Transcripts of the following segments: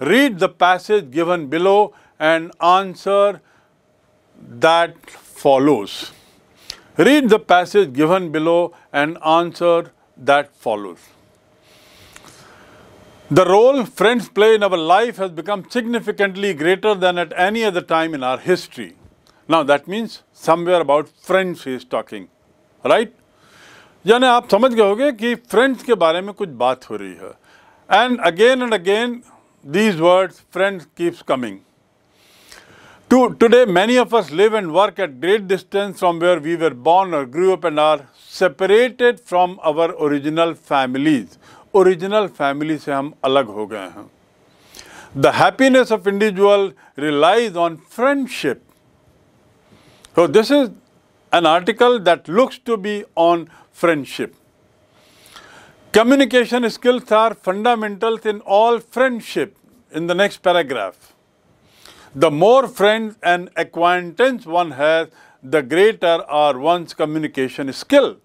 Read the passage given below and answer that follows. Read the passage given below and answer that follows. The role friends play in our life has become significantly greater than at any other time in our history. Now that means somewhere about friends he is talking, right? यानी आप समझ गए होगे कि friends के बारे में कुछ बात हो रही है and again and again these words, friends keeps coming. To, today, many of us live and work at great distance from where we were born or grew up and are separated from our original families. Original family se hum alag ho gaye hain. The happiness of individual relies on friendship. So this is an article that looks to be on friendship. Communication skills are fundamentals in all friendship in the next paragraph. The more friends and acquaintance one has, the greater are one's communication skill.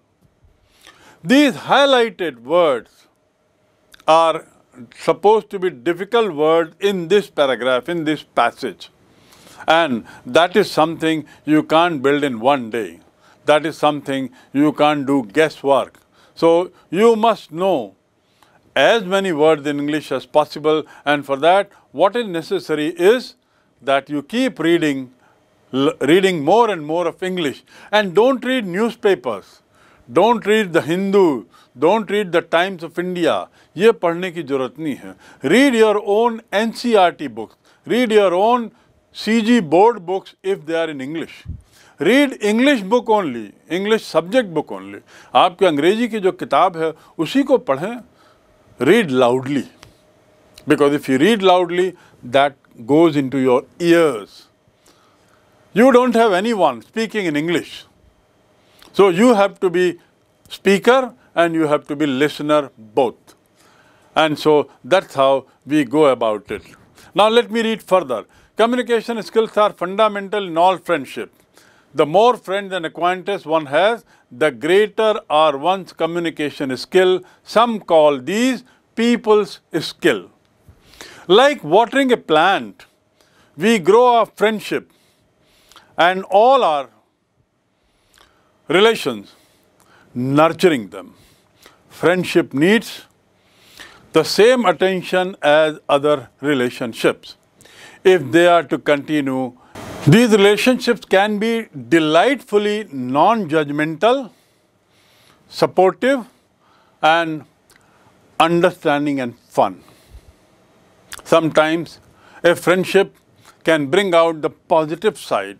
These highlighted words are supposed to be difficult words in this paragraph, in this passage. And that is something you can't build in one day. That is something you can't do guesswork. So you must know as many words in English as possible and for that what is necessary is that you keep reading, reading more and more of English and don't read newspapers, don't read the Hindu, don't read the Times of India, Read your own NCRT books, read your own CG board books if they are in English. Read English book only, English subject book only. Aapke अंग्रेजी ki jo kitab hai, usi ko पढ़ें read loudly because if you read loudly, that goes into your ears. You don't have anyone speaking in English. So you have to be speaker and you have to be listener both. And so that's how we go about it. Now let me read further. Communication skills are fundamental in all friendship. The more friends and acquaintances one has, the greater are one's communication skill. Some call these people's skill. Like watering a plant, we grow our friendship and all our relations, nurturing them. Friendship needs the same attention as other relationships if they are to continue. These relationships can be delightfully non-judgmental, supportive and understanding and fun. Sometimes a friendship can bring out the positive side.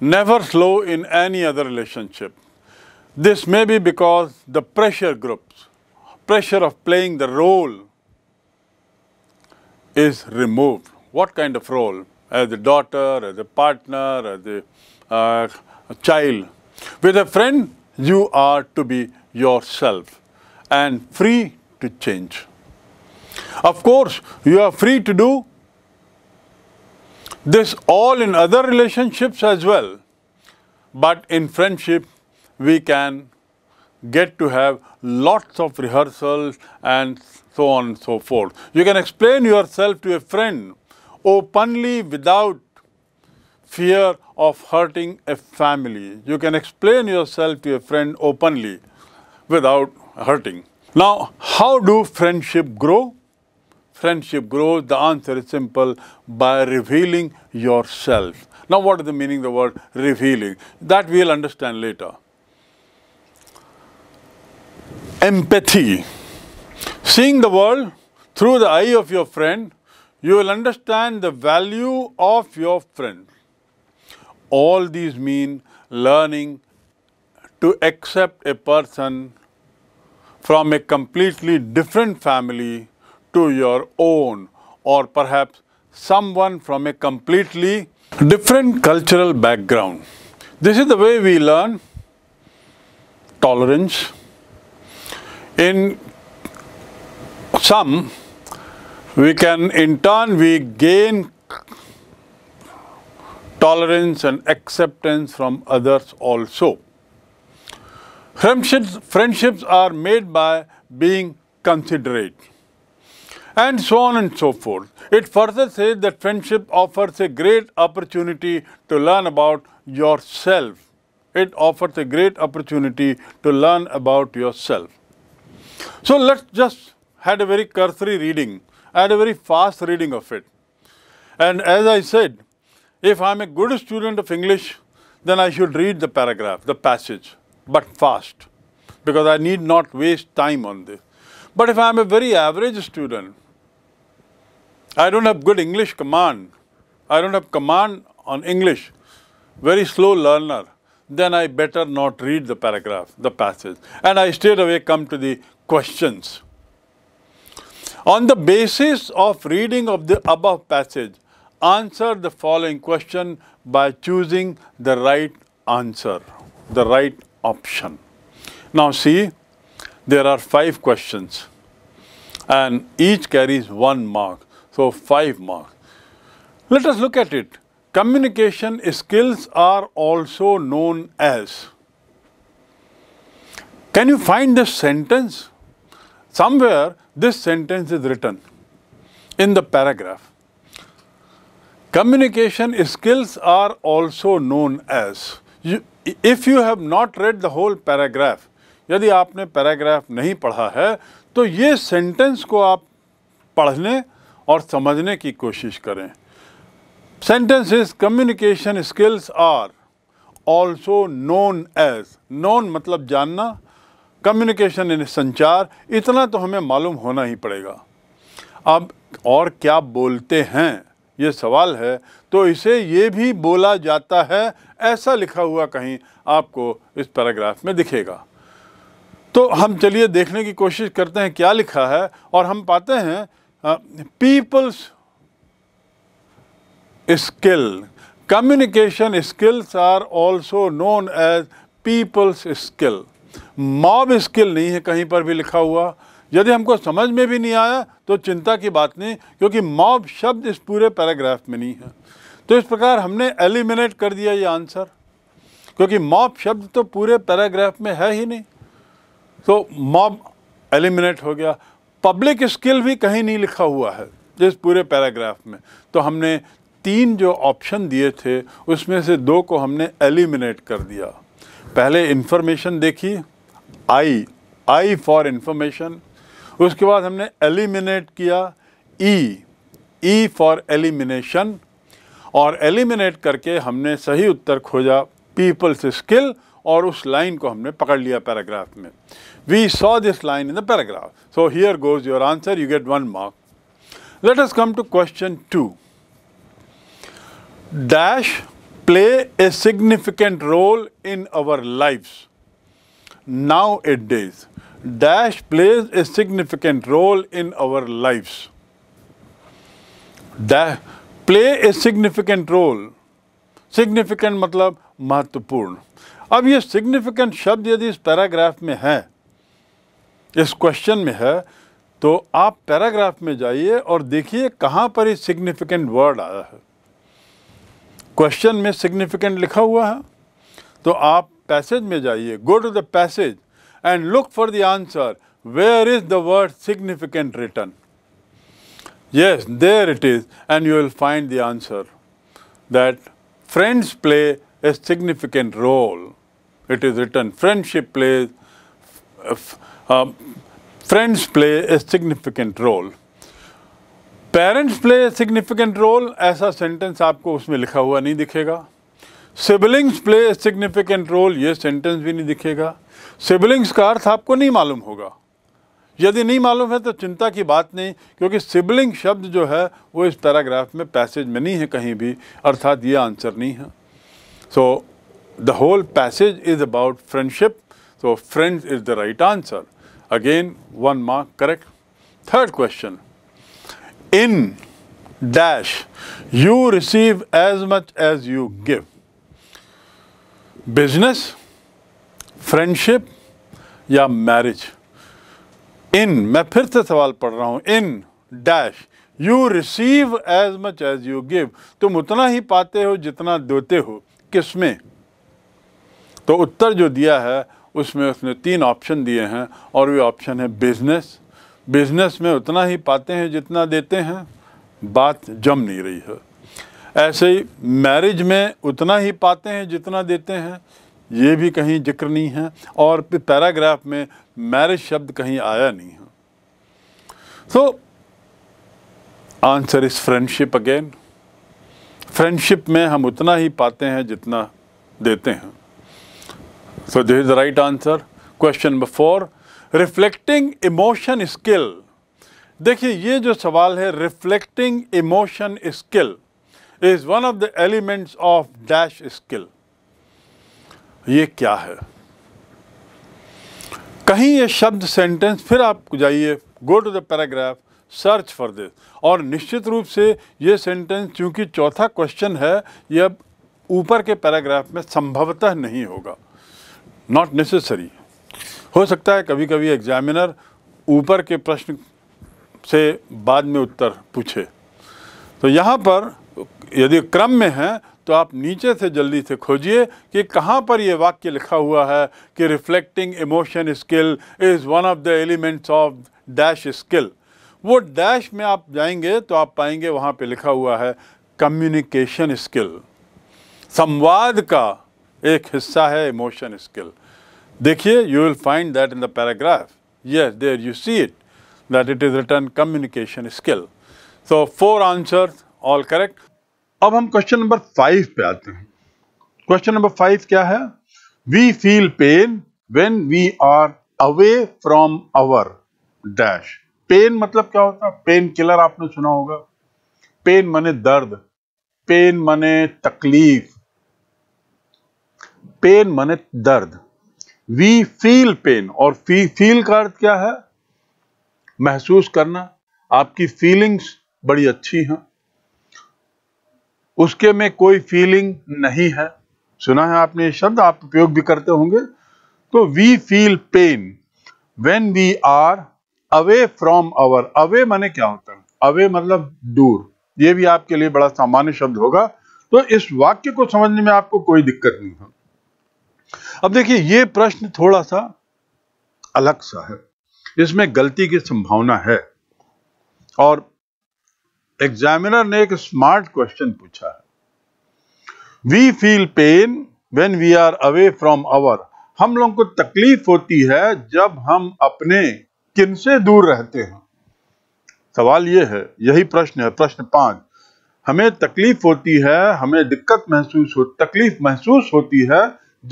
Never slow in any other relationship. This may be because the pressure groups, pressure of playing the role is removed. What kind of role? As a daughter, as a partner, as a, uh, a child. With a friend, you are to be yourself and free to change. Of course, you are free to do this all in other relationships as well. But in friendship, we can get to have lots of rehearsals and so on and so forth. You can explain yourself to a friend openly without fear of hurting a family. You can explain yourself to a friend openly without hurting. Now, how do friendship grow? Friendship grows, the answer is simple, by revealing yourself. Now, what is the meaning of the word revealing? That we'll understand later. Empathy. Seeing the world through the eye of your friend, you will understand the value of your friend. All these mean learning to accept a person from a completely different family to your own or perhaps someone from a completely different cultural background. This is the way we learn tolerance. In some, we can in turn we gain tolerance and acceptance from others also. Friendships, friendships are made by being considerate. And so on and so forth. It further says that friendship offers a great opportunity to learn about yourself. It offers a great opportunity to learn about yourself. So let's just had a very cursory reading. I had a very fast reading of it. And as I said, if I'm a good student of English, then I should read the paragraph, the passage but fast because I need not waste time on this. But if I am a very average student, I don't have good English command, I don't have command on English, very slow learner, then I better not read the paragraph, the passage. And I straight away come to the questions. On the basis of reading of the above passage, answer the following question by choosing the right answer. The right option. Now see, there are five questions and each carries one mark, so five marks. Let us look at it. Communication skills are also known as. Can you find this sentence? Somewhere this sentence is written in the paragraph. Communication skills are also known as. You, if you have not read the whole paragraph यदि आपने paragraph नहीं पढ़ा है तो ये sentence को आप पढ़ने और समझने की कोशिश करें sentence is communication skills are also known as known मतलब जानना कम्युनिकेशन इन संचार इतना तो हमें मालूम होना ही पड़ेगा अब और क्या बोलते हैं ये सवाल है तो इसे ये भी बोला जाता है ऐसा लिखा हुआ कहीं आपको इस पैराग्राफ में दिखेगा तो हम चलिए देखने की कोशिश करते हैं क्या लिखा है और हम पाते हैं peoples skill communication skills are also known as peoples skill mob skill नहीं है कहीं पर भी लिखा हुआ यदि हमको समझ में भी नहीं आया तो चिंता की बात नहीं क्योंकि मॉब शब्द इस पूरे पैराग्राफ में नहीं है तो इस प्रकार हमने एलिमिनेट कर दिया ये आंसर क्योंकि मॉब शब्द तो पूरे पैराग्राफ में है ही नहीं तो मॉब एलिमिनेट हो गया पब्लिक स्किल भी कहीं नहीं लिखा हुआ है इस पूरे पैराग्राफ में तो हमने तीन जो ऑप्शन दिए थे उसमें से दो को हमने एलिमिनेट कर दिया पहले इन्फॉर्मेशन देखी आई आई फॉर इन्फॉर्मेशन उसके बाद हमने एलिमिनेट किया ई ई फॉर एलिमिनेशन और एलिमिनेट करके हमने सही उत्तर खोजा पीपल्स स्किल और उस लाइन को हमने पकड़ लिया पैराग्राफ में we saw this line in the paragraph so here goes your answer you get one mark let us come to question two dash play a significant role in our life nowadays dash plays a significant role in our life Dash, play a significant role. Significant मतलब महत्वपूर्ण अब ये significant शब्द यदि इस paragraph में है इस क्वेश्चन में है तो आप पैराग्राफ में जाइए और देखिए कहाँ पर ये सिग्निफिकेंट वर्ड आया है क्वेश्चन में सिग्निफिकेंट लिखा हुआ है तो आप पैसेज में जाइए go to the passage and look for the answer. Where is the word significant written? Yes, there it is and you will find the answer that friends play a significant role. It is written friendship plays, uh, friends play a significant role. Parents a significant role, role ऐसा sentence आपको उसमें लिखा हुआ नहीं दिखेगा play a significant role. ये sentence भी नहीं दिखेगा सिबलिंग्स का अर्थ आपको नहीं मालूम होगा यदि नहीं मालूम है तो चिंता की बात नहीं क्योंकि सिबलिंग शब्द जो है वो इस पैराग्राफ में पैसेज में नहीं है कहीं भी अर्थात ये आंसर नहीं है so the whole passage is about friendship so friends is the right answer again one mark correct third question in dash you receive as much as you give business friendship या marriage in मैं फिर से सवाल पढ़ रहा हूँ in dash you receive as much as you give तुम उतना ही पाते हो जितना देते हो किस में तो उत्तर जो दिया है उसमें उसने तीन ऑप्शन दिए हैं और वे ऑप्शन है बिजनेस बिजनेस में उतना ही पाते हैं जितना देते हैं बात जम नहीं रही है ऐसे ही मैरिज में उतना ही पाते हैं जितना देते हैं ये भी कहीं जिक्र नहीं है और पैराग्राफ में मैरिज शब्द कहीं आया नहीं है so answer is friendship again friendship में हम उतना ही पाते हैं जितना देते हैं so this is the right answer question number four reflecting emotion skill देखिए ये जो सवाल है reflecting emotion skill is one of the elements of dash skill ये क्या है कहीं ये शब्द सेंटेंस फिर आप जाइए go to the paragraph search for this और निश्चित रूप से ये सेंटेंस चूँकि चौथा क्वेश्चन है ये अब ऊपर के पैराग्राफ में संभवतः नहीं होगा नॉट नेसेसरी हो सकता है कभी कभी एग्जामिनर ऊपर के प्रश्न से बाद में उत्तर पूछे तो यहाँ पर यदि क्रम में हैं तो आप नीचे से जल्दी से खोजिए कि कहाँ पर यह वाक्य लिखा हुआ है कि reflecting emotion skill is one of the elements of dash skill वो डैश में आप जाएंगे तो आप पाएंगे वहाँ पे लिखा हुआ है कम्युनिकेशन स्किल संवाद का एक हिस्सा है इमोशन स्किल देखिए you will find that in the paragraph yes there you see it that it is written communication skill so four answer all correct अब हम क्वेश्चन नंबर फाइव पे आते हैं क्वेश्चन नंबर फाइव क्या है we feel pain when we are away from our dash pain मतलब क्या होता है पेन किलर आपने सुना होगा पेन मने दर्द पेन मने तकलीफ पेन मने दर्द वी फील पेन और फी फील का अर्थ क्या है महसूस करना आपकी फीलिंग्स बड़ी अच्छी हैं उसके में कोई फीलिंग नहीं है सुना है आपने ये शब्द आप उपयोग भी करते होंगे तो we feel pain when we are away from our away माने क्या होता है अवे मतलब दूर ये भी आपके लिए बड़ा सामान्य शब्द होगा तो इस वाक्य को समझने में आपको कोई दिक्कत नहीं है अब देखिए ये प्रश्न थोड़ा सा अलग सा है इसमें गलती की संभावना है और एग्जामिनर ने एक स्मार्ट क्वेश्चन पूछा है we feel pain when we are away from our हम लोगों को तकलीफ होती है जब हम अपने किन से दूर रहते हैं सवाल यह है यही प्रश्न है प्रश्न पांच हमें तकलीफ होती है हमें दिक्कत महसूस हो तकलीफ महसूस होती है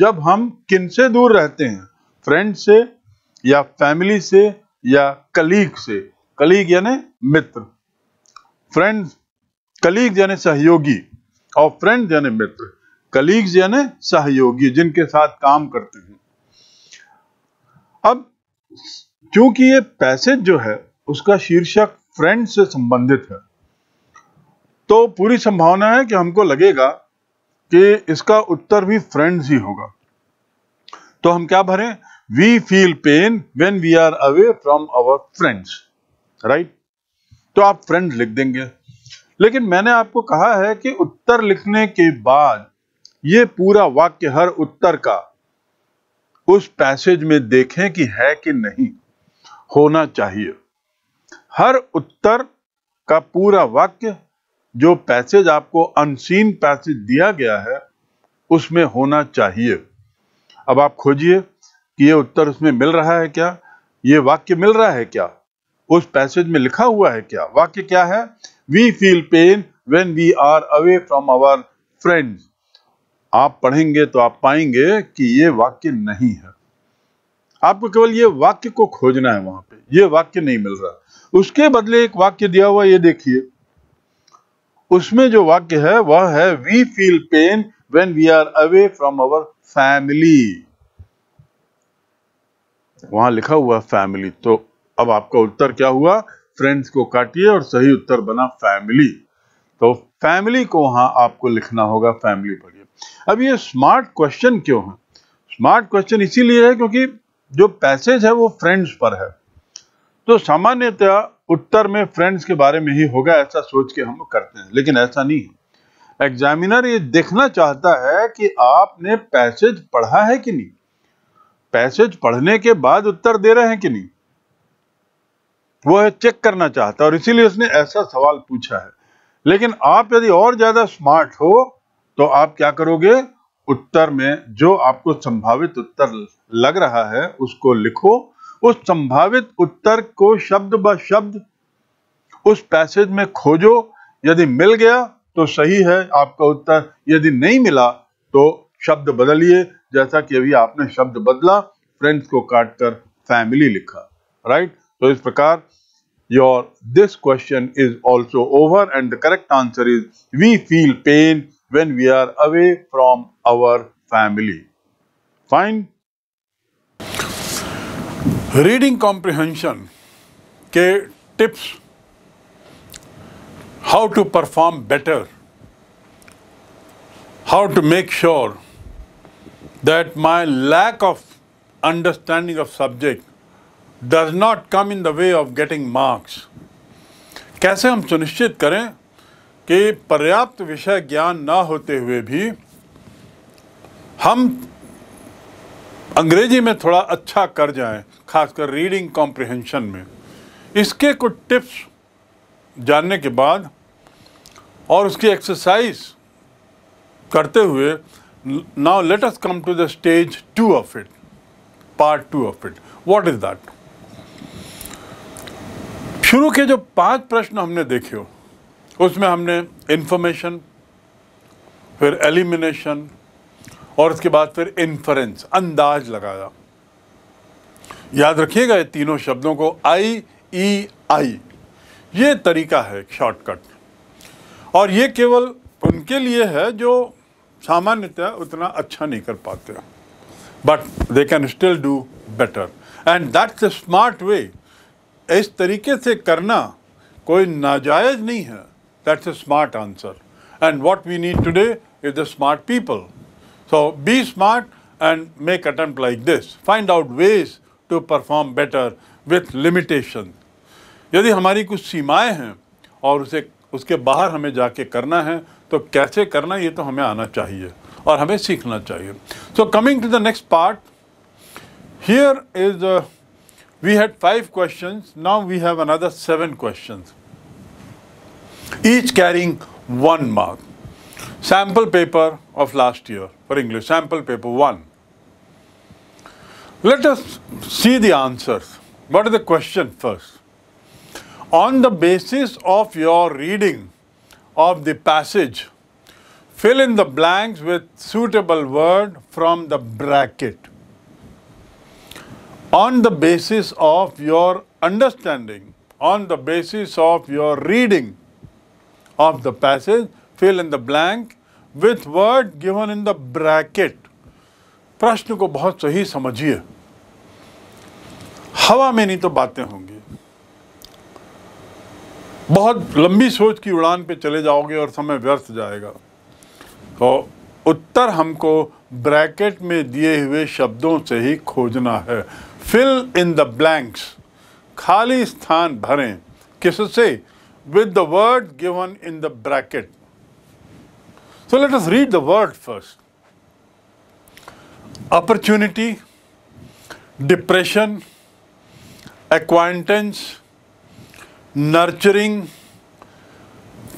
जब हम किन से दूर रहते हैं फ्रेंड से या फैमिली से या कलीग से कलीग यानी मित्र फ्रेंड कलीग यानी सहयोगी और फ्रेंड यानी मित्र कलीग्स यानी सहयोगी जिनके साथ काम करते हैं अब क्योंकि ये पैसेज जो है उसका शीर्षक फ्रेंड से संबंधित है तो पूरी संभावना है कि हमको लगेगा कि इसका उत्तर भी फ्रेंड्स ही होगा तो हम क्या भरें we feel pain when we are away from our friends right तो आप फ्रेंड लिख देंगे लेकिन मैंने आपको कहा है कि उत्तर लिखने के बाद ये पूरा वाक्य हर उत्तर का उस पैसेज में देखें कि है कि नहीं होना चाहिए हर उत्तर का पूरा वाक्य जो पैसेज आपको अनसीन पैसेज दिया गया है उसमें होना चाहिए अब आप खोजिए कि ये उत्तर उसमें मिल रहा है क्या ये वाक्य मिल रहा है क्या उस पैसेज में लिखा हुआ है क्या वाक्य क्या है we feel pain when we are away from our friends आप पढ़ेंगे तो आप पाएंगे कि ये वाक्य नहीं है आपको केवल ये वाक्य को खोजना है वहां पे ये वाक्य नहीं मिल रहा उसके बदले एक वाक्य दिया हुआ ये देखिए उसमें जो वाक्य है वह है we feel pain when we are away from our family वहां लिखा हुआ फैमिली तो अब आपका उत्तर क्या हुआ फ्रेंड्स को काटिए और सही उत्तर बना फैमिली तो फैमिली को वहां आपको लिखना होगा फैमिली पढ़िए अब ये स्मार्ट क्वेश्चन क्यों है स्मार्ट क्वेश्चन इसीलिए है क्योंकि जो पैसेज है वो फ्रेंड्स पर है तो सामान्यतया उत्तर में फ्रेंड्स के बारे में ही होगा ऐसा सोच के हम करते हैं लेकिन ऐसा नहीं है एग्जामिनर ये देखना चाहता है कि आपने पैसेज पढ़ा है कि नहीं पैसेज पढ़ने के बाद उत्तर दे रहे हैं कि नहीं वो है चेक करना चाहता है और इसीलिए उसने ऐसा सवाल पूछा है लेकिन आप यदि और ज्यादा स्मार्ट हो तो आप क्या करोगे उत्तर में जो आपको संभावित उत्तर लग रहा है उसको लिखो उस संभावित उत्तर को शब्द ब शब्द उस पैसेज में खोजो यदि मिल गया तो सही है आपका उत्तर यदि नहीं मिला तो शब्द बदलिए जैसा कि अभी आपने शब्द बदला फ्रेंड्स को काटकर फैमिली लिखा right So is prakar your this question is also over and the correct answer is we feel pain when we are away from our family. Fine. Reading comprehension के tips how to perform better how to make sure that my lack of understanding of subject does not come in the way of getting marks कैसे हम सुनिश्चित करें कि पर्याप्त विषय ज्ञान ना होते हुए भी हम अंग्रेजी में थोड़ा अच्छा कर जाएं, खासकर रीडिंग कॉम्प्रिहेंशन में इसके कुछ टिप्स जानने के बाद और उसकी एक्सरसाइज करते हुए now let us come to the stage two of it part two of it what is that शुरू के जो पांच प्रश्न हमने देखे हो उसमें हमने इन्फॉर्मेशन फिर एलिमिनेशन और उसके बाद फिर इन्फरेंस अंदाज लगाया याद रखिएगा ये तीनों शब्दों को आई ई आई ये तरीका है शॉर्टकट और ये केवल उनके लिए है जो सामान्यतः उतना अच्छा नहीं कर पाते but they can still do better and that's a smart way इस तरीके से करना कोई नाजायज़ नहीं है that's a smart answer and what we need today is the smart people so be smart and make attempt like this find out ways to perform better with limitation यदि हमारी कुछ सीमाएं हैं और उसे उसके बाहर हमें जाके करना है तो कैसे करना ये तो हमें आना चाहिए और हमें सीखना चाहिए so coming to the next part here is We had five questions, now we have another seven questions, each carrying one mark. Sample paper of last year for English, sample paper one. Let us see the answers. What is the question first? On the basis of your reading of the passage, fill in the blanks with suitable word from the bracket. on the basis of your understanding, on the basis of your reading of the passage, fill in the blank with word given in the bracket. प्रश्न को बहुत सही समझिए हवा में नहीं तो बातें होंगी बहुत लंबी सोच की उड़ान पे चले जाओगे और समय व्यर्थ जाएगा तो उत्तर हमको ब्रैकेट में दिए हुए शब्दों से ही खोजना है फिल इन द ब्लैंक्स खाली स्थान भरें किससे with the word given in the bracket so let us read the word first opportunity depression acquaintance nurturing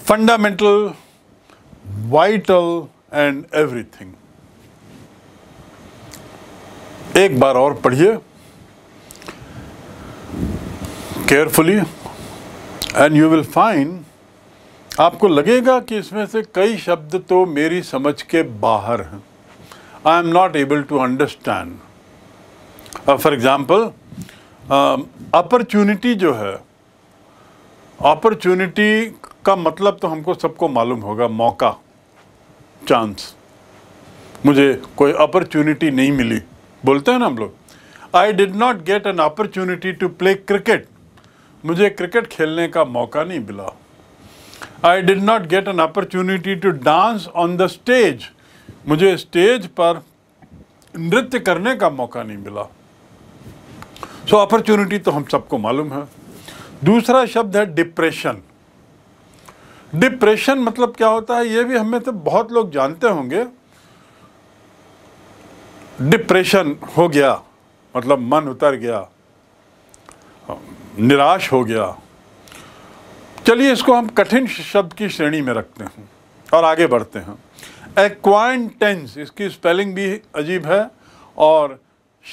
fundamental vital and everything एक बार और पढ़िए carefully and you will find आपको लगेगा कि इसमें से कई शब्द तो मेरी समझ के बाहर हैं I am not able to understand for example opportunity जो है अपॉर्चुनिटी का मतलब तो हमको सबको मालूम होगा मौका चांस मुझे कोई अपॉर्चुनिटी नहीं मिली बोलते हैं ना हम लोग I did not get an opportunity to play cricket मुझे क्रिकेट खेलने का मौका नहीं मिला I did not get an opportunity to dance on the stage मुझे स्टेज पर नृत्य करने का मौका नहीं मिला सो so, अपॉर्चुनिटी तो हम सबको मालूम है दूसरा शब्द है डिप्रेशन डिप्रेशन मतलब क्या होता है ये भी हमें तो बहुत लोग जानते होंगे डिप्रेशन हो गया मतलब मन उतर गया निराश हो गया चलिए इसको हम कठिन शब्द की श्रेणी में रखते हैं और आगे बढ़ते हैं एक्वाइंटेंस इसकी स्पेलिंग भी अजीब है और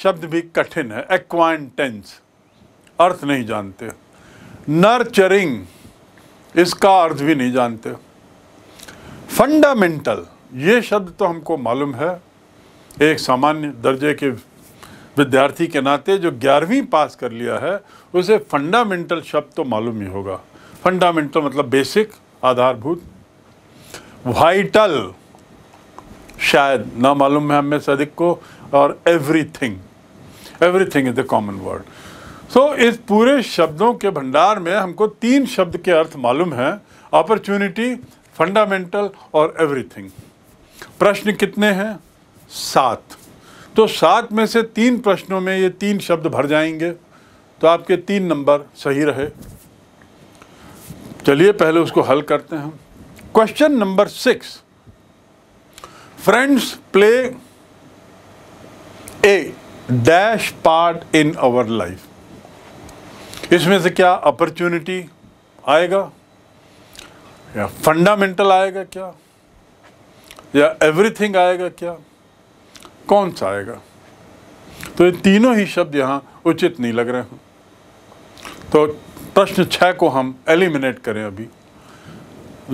शब्द भी कठिन है एक्वाइंटेंस अर्थ नहीं जानते नर्चरिंग इसका अर्थ भी नहीं जानते फंडामेंटल ये शब्द तो हमको मालूम है एक सामान्य दर्जे के विद्यार्थी के नाते जो ग्यारहवीं पास कर लिया है उसे फंडामेंटल शब्द तो मालूम ही होगा फंडामेंटल मतलब बेसिक आधारभूत वाइटल शायद ना मालूम है हमें सदिक को और everything everything is the common word so इस पूरे शब्दों के भंडार में हमको तीन शब्द के अर्थ मालूम हैं अपॉर्चुनिटी फंडामेंटल और एवरीथिंग प्रश्न कितने हैं सात तो सात में से तीन प्रश्नों में ये तीन शब्द भर जाएंगे तो आपके तीन नंबर सही रहे चलिए पहले उसको हल करते हैं question number six friends play a dash part in our life इसमें से क्या अपॉर्चुनिटी आएगा या फंडामेंटल आएगा क्या या एवरीथिंग आएगा क्या कौन सा आएगा तो ये तीनों ही शब्द यहाँ उचित नहीं लग रहे हैं तो प्रश्न छः को हम एलिमिनेट करें अभी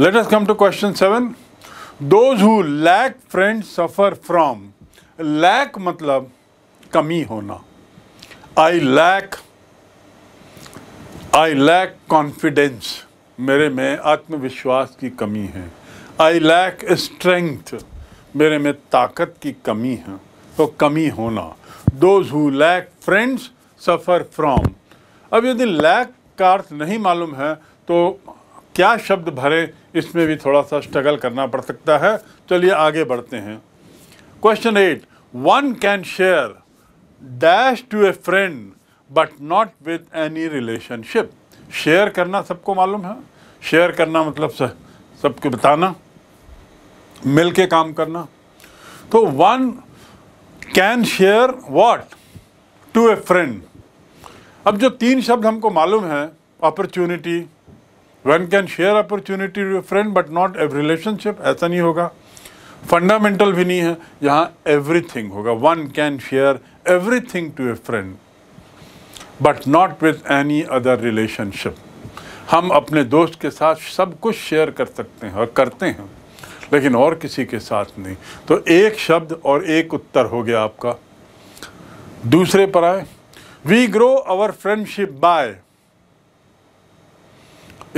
let us come to question seven those who lack friend suffer from lack मतलब कमी होना I lack I lack confidence मेरे में आत्मविश्वास की कमी है आई लैक स्ट्रेंथ मेरे में ताकत की कमी है तो कमी होना those who lack friends suffer from अब यदि लैक का अर्थ नहीं मालूम है तो क्या शब्द भरे इसमें भी थोड़ा सा स्ट्रगल करना पड़ सकता है चलिए आगे बढ़ते हैं question eight one can share dash to a friend but not with any relationship शेयर करना सबको मालूम है शेयर करना मतलब सबको बताना मिल के काम करना तो one can share what to a friend अब जो तीन शब्द हमको मालूम है opportunity one can share opportunity to a friend but not a relationship ऐसा नहीं होगा फंडामेंटल भी नहीं है यहाँ एवरीथिंग होगा one can share everything to a friend but not with any other relationship हम अपने दोस्त के साथ सब कुछ शेयर कर सकते हैं और करते हैं लेकिन और किसी के साथ नहीं तो एक शब्द और एक उत्तर हो गया आपका दूसरे पर आए we grow our friendship by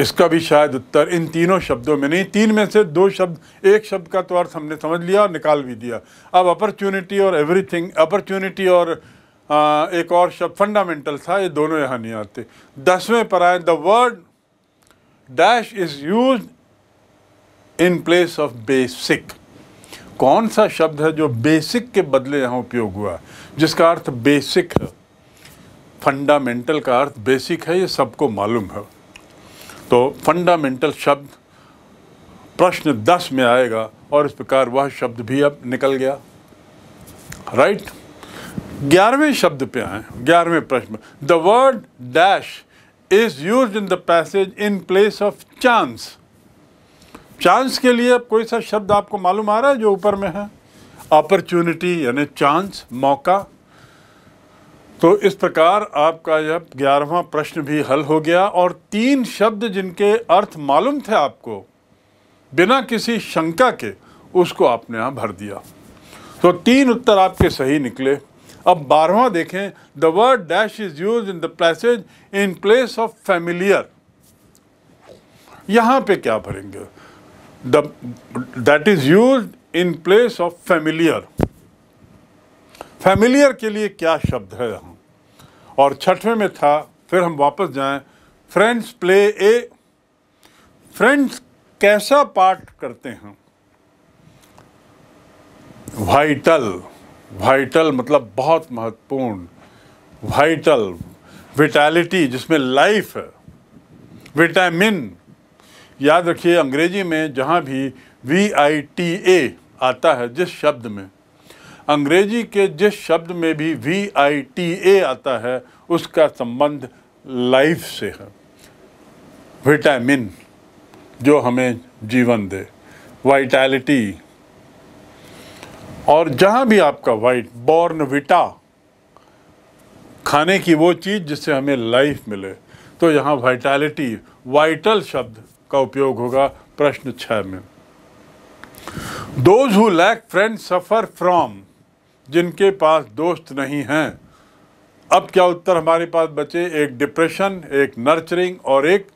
इसका भी शायद उत्तर इन तीनों शब्दों में नहीं तीन में से दो शब्द एक शब्द का तो अर्थ हमने समझ लिया और निकाल भी दिया अब अपॉर्चुनिटी और एवरीथिंग अपॉर्चुनिटी और आ, एक और शब्द फंडामेंटल था ये दोनों यहाँ नहीं आते दसवें पर आए the word dash is use in place of basic कौन सा शब्द है जो बेसिक के बदले यहाँ उपयोग हुआ जिसका अर्थ बेसिक है फंडामेंटल का अर्थ बेसिक है ये सबको मालूम है तो फंडामेंटल शब्द प्रश्न दस में आएगा और इस प्रकार वह शब्द भी अब निकल गया राइट right? ग्यारहवें शब्द पे आए ग्यारहवें प्रश्न the word dash is use in the passage in place of chance chance के लिए कोई सा शब्द आपको मालूम आ रहा है जो ऊपर में है अपॉर्चुनिटी यानी चांस मौका तो इस प्रकार आपका यह ग्यारहवा प्रश्न भी हल हो गया और तीन शब्द जिनके अर्थ मालूम थे आपको बिना किसी शंका के उसको आपने यहाँ भर दिया तो तीन उत्तर आपके सही निकले अब बारहवा देखें the word dash is use in the passages in place of familiar यहाँ पे क्या भरेंगे the that is used in place of familiar familiar के लिए क्या शब्द है यहाँ और छठवें में था फिर हम वापस जाएं फ्रेंड्स प्ले ए फ्रेंड्स कैसा पार्ट करते हैं वाइटल वाइटल मतलब बहुत महत्वपूर्ण वाइटल विटैलिटी जिसमें लाइफ है विटामिन याद रखिए अंग्रेजी में जहाँ भी वी आई टी ए आता है जिस शब्द में अंग्रेजी के जिस शब्द में भी वी आई टी ए आता है उसका संबंध लाइफ से है विटामिन जो हमें जीवन दे वाइटैलिटी और जहाँ भी आपका वाइट बॉर्न विटा खाने की वो चीज़ जिससे हमें लाइफ मिले तो यहाँ वाइटैलिटी वाइटल शब्द का उपयोग होगा प्रश्न छः में those who lack friend suffer from जिनके पास दोस्त नहीं हैं अब क्या उत्तर हमारे पास बचे एक डिप्रेशन एक नर्चरिंग और एक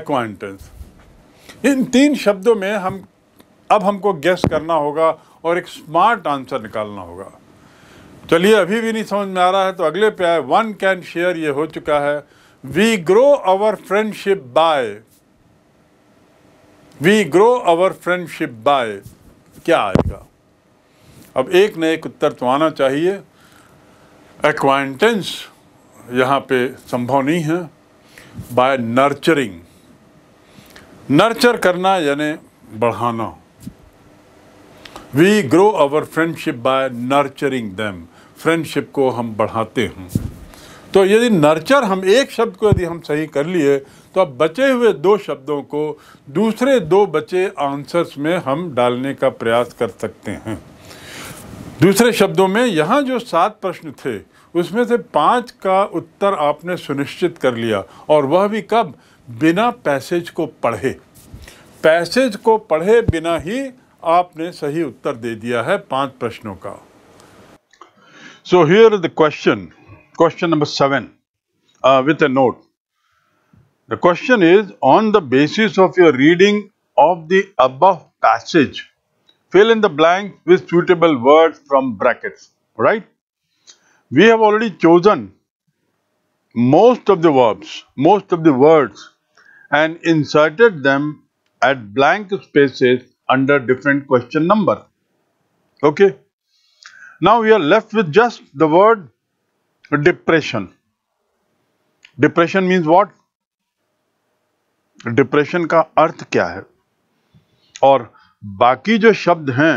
एक्वाइंटेंस इन तीन शब्दों में हम अब हमको गेस करना होगा और एक स्मार्ट आंसर निकालना होगा चलिए अभी भी नहीं समझ में आ रहा है तो अगले पे आए वन कैन शेयर ये हो चुका है we grow our friendship by we grow our friendship by क्या आएगा अब एक न एक उत्तर तो आना चाहिए एक्वाइंटेंस यहाँ पे संभव नहीं है बाय नर्चरिंग नर्चर करना यानी बढ़ाना we grow our friendship by nurturing them friendship को हम बढ़ाते हैं तो यदि नर्चर हम एक शब्द को यदि हम सही कर लिए तो अब बचे हुए दो शब्दों को दूसरे दो बचे आंसर्स में हम डालने का प्रयास कर सकते हैं दूसरे शब्दों में यहाँ जो सात प्रश्न थे उसमें से पांच का उत्तर आपने सुनिश्चित कर लिया और वह भी कब बिना पैसेज को पढ़े पैसेज को पढ़े बिना ही आपने सही उत्तर दे दिया है पांच प्रश्नों का so here the question question number seven with a note The question is, on the basis of your reading of the above passage, fill in the blank with suitable words from brackets, right? We have already chosen most of the verbs, most of the words and inserted them at blank spaces under different question number, okay? Now we are left with just the word depression. Depression means what? Depression का अर्थ क्या है और बाकी जो शब्द हैं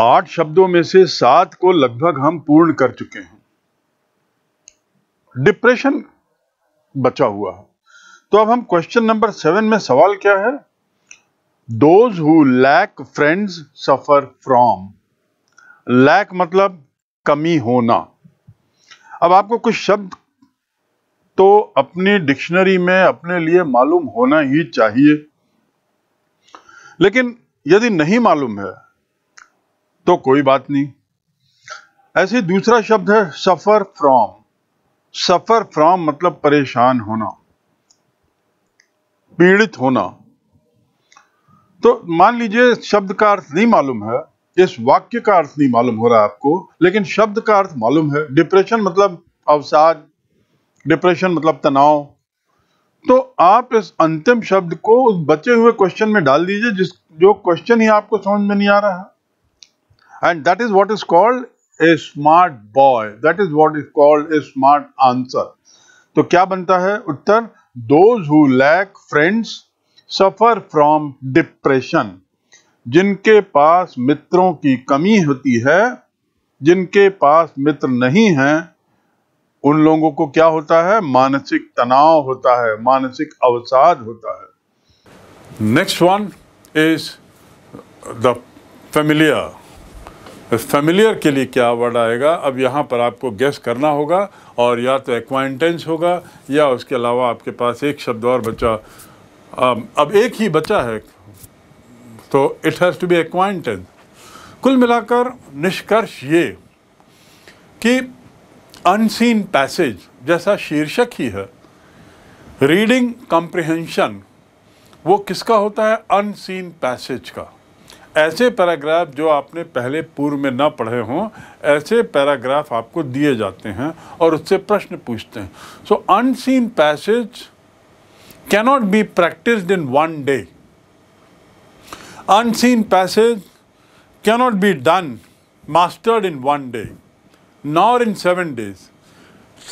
आठ शब्दों में से सात को लगभग हम पूर्ण कर चुके हैं डिप्रेशन बचा हुआ है तो अब हम क्वेश्चन नंबर सेवन में सवाल क्या है those who lack friends suffer from lack मतलब कमी होना अब आपको कुछ शब्द तो अपनी डिक्शनरी में अपने लिए मालूम होना ही चाहिए लेकिन यदि नहीं मालूम है तो कोई बात नहीं ऐसे दूसरा शब्द है सफर फ्रॉम सफर फ्रॉम मतलब परेशान होना पीड़ित होना तो मान लीजिए शब्द का अर्थ नहीं मालूम है इस वाक्य का अर्थ नहीं मालूम हो रहा आपको लेकिन शब्द का अर्थ मालूम है डिप्रेशन मतलब अवसाद डिप्रेशन मतलब तनाव तो आप इस अंतिम शब्द को उस बचे हुए क्वेश्चन में डाल दीजिए जिस जो क्वेश्चन ही आपको समझ में नहीं आ रहा है and that is what is called a smart boy that is what is called a smart answer तो क्या बनता है उत्तर those who lack friends suffer from depression जिनके पास मित्रों की कमी होती है जिनके पास मित्र नहीं हैं उन लोगों को क्या होता है मानसिक तनाव होता है मानसिक अवसाद होता है next one is the familiar familiar के लिए क्या वर्ड आएगा अब यहाँ पर आपको गेस करना होगा और या तो एक्वाइंटेंस होगा या उसके अलावा आपके पास एक शब्द और बचा अब एक ही बचा है तो it has to be acquaintance कुल मिलाकर निष्कर्ष ये कि अनसीन पैसेज जैसा शीर्षक ही है रीडिंग कॉम्प्रिहेंशन वो किसका होता है अनसीन पैसेज का ऐसे पैराग्राफ जो आपने पहले पूर्व में ना पढ़े हों ऐसे पैराग्राफ आपको दिए जाते हैं और उससे प्रश्न पूछते हैं so unseen passage cannot be practice in one day unseen passage cannot be done mastered in one day nor in seven days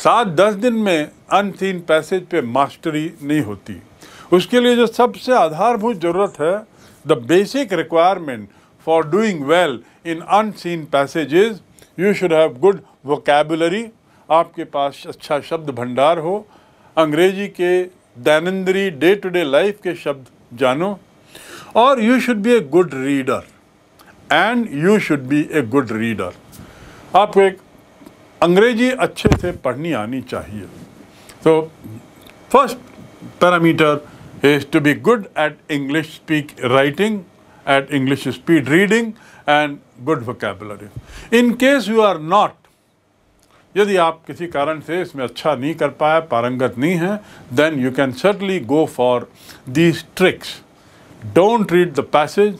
सात दस दिन में अनसीन पैसेज पे मास्टरी नहीं होती उसके लिए जो सबसे आधारभूत ज़रूरत है the basic requirement for doing well in unseen passage you should have good vocabulary आपके पास अच्छा शब्द भंडार हो अंग्रेजी के दैनंदरी डे टू डे लाइफ के शब्द जानो और you should be a good reader and you should be a good reader आपको एक अंग्रेजी अच्छे से पढ़नी आनी चाहिए तो first parameter is to be good at English speak writing at English speed reading and good vocabulary in case you are not यदि आप किसी कारण से इसमें अच्छा नहीं कर पाए पारंगत नहीं है then you can certainly go for these tricks don't read the passage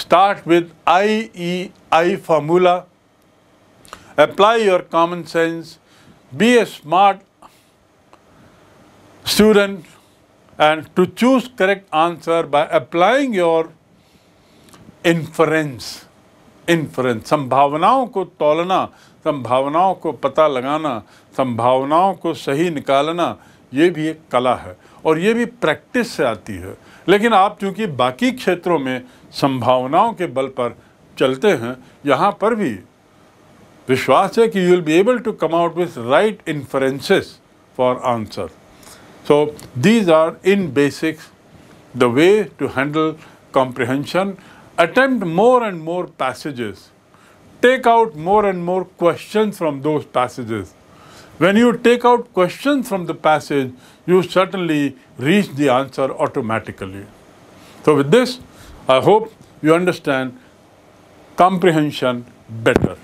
start with I E I formula apply your common sense, be a smart student and to choose correct answer by applying your inference. inference, संभावनाओं को तोलना संभावनाओं को पता लगाना संभावनाओं को सही निकालना ये भी एक कला है और ये भी प्रैक्टिस से आती है लेकिन आप क्योंकि बाकी क्षेत्रों में संभावनाओं के बल पर चलते हैं यहाँ पर भी विश्वास you will be able to come out with right inferences for answer. So these are in basics, the way to handle comprehension, attempt more and more passages, take out more and more questions from those passages. When you take out questions from the passage, you certainly reach the answer automatically. So with this, I hope you understand comprehension better.